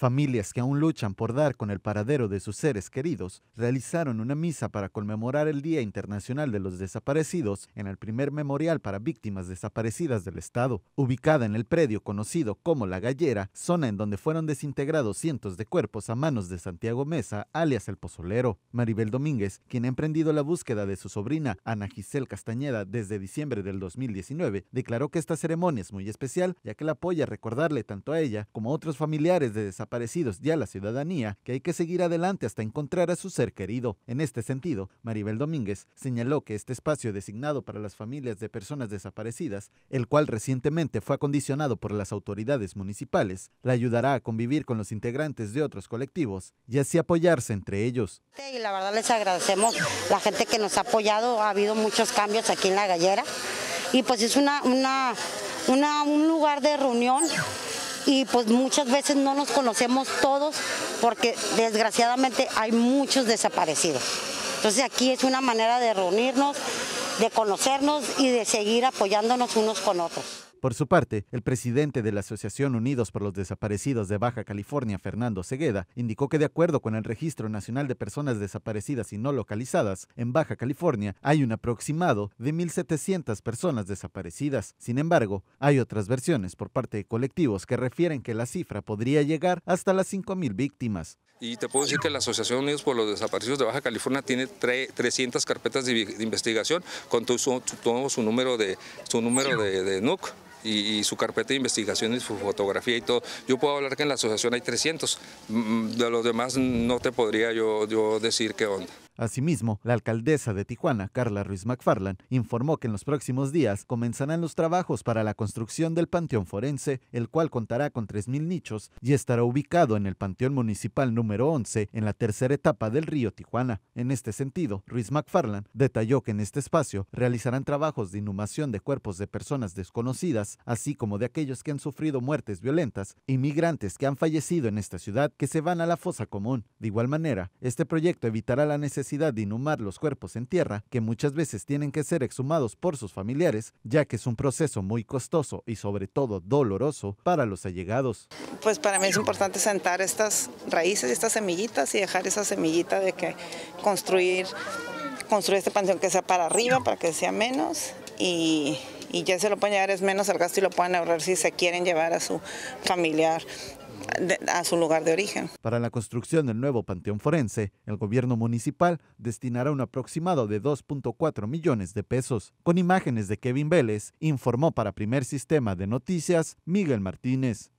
Familias que aún luchan por dar con el paradero de sus seres queridos realizaron una misa para conmemorar el Día Internacional de los Desaparecidos en el primer memorial para víctimas desaparecidas del Estado, ubicada en el predio conocido como La Gallera, zona en donde fueron desintegrados cientos de cuerpos a manos de Santiago Mesa, alias el Pozolero. Maribel Domínguez, quien ha emprendido la búsqueda de su sobrina Ana Giselle Castañeda desde diciembre del 2019, declaró que esta ceremonia es muy especial ya que la apoya a recordarle tanto a ella como a otros familiares de desaparecidos desaparecidos y a la ciudadanía que hay que seguir adelante hasta encontrar a su ser querido. En este sentido, Maribel Domínguez señaló que este espacio designado para las familias de personas desaparecidas, el cual recientemente fue acondicionado por las autoridades municipales, la ayudará a convivir con los integrantes de otros colectivos y así apoyarse entre ellos. Y la verdad les agradecemos la gente que nos ha apoyado, ha habido muchos cambios aquí en la gallera y pues es una un lugar de reunión y pues muchas veces no nos conocemos todos porque desgraciadamente hay muchos desaparecidos. Entonces aquí es una manera de reunirnos, de conocernos y de seguir apoyándonos unos con otros. Por su parte, el presidente de la Asociación Unidos por los Desaparecidos de Baja California, Fernando Segueda, indicó que de acuerdo con el Registro Nacional de Personas Desaparecidas y No Localizadas, en Baja California hay un aproximado de 1.700 personas desaparecidas. Sin embargo, hay otras versiones por parte de colectivos que refieren que la cifra podría llegar hasta las 5.000 víctimas. Y te puedo decir que la Asociación Unidos por los Desaparecidos de Baja California tiene 300 carpetas de investigación con todo su, número de, de NUC y, su carpeta de investigación y su fotografía y todo. Yo puedo hablar que en la asociación hay 300, mm, mm, de los demás no te podría yo, yo decir qué onda. Asimismo, la alcaldesa de Tijuana, Carla Ruiz McFarland, informó que en los próximos días comenzarán los trabajos para la construcción del Panteón Forense, el cual contará con 3.000 nichos y estará ubicado en el Panteón Municipal número 11, en la tercera etapa del río Tijuana. En este sentido, Ruiz McFarland detalló que en este espacio realizarán trabajos de inhumación de cuerpos de personas desconocidas, así como de aquellos que han sufrido muertes violentas inmigrantes que han fallecido en esta ciudad que se van a la fosa común. De igual manera, este proyecto evitará la necesidad de inhumar los cuerpos en tierra, que muchas veces tienen que ser exhumados por sus familiares, ya que es un proceso muy costoso y sobre todo doloroso para los allegados. Pues para mí es importante sentar estas raíces, estas semillitas y dejar esa semillita de que construir, construir este panteón que sea para arriba, para que sea menos y, ya se lo pueden llevar es menos el gasto y lo pueden ahorrar si se quieren llevar a su familiar a su lugar de origen. Para la construcción del nuevo panteón forense, el gobierno municipal destinará un aproximado de 2.4 millones de pesos. Con imágenes de Kevin Vélez, informó para Primer Sistema de Noticias Miguel Martínez.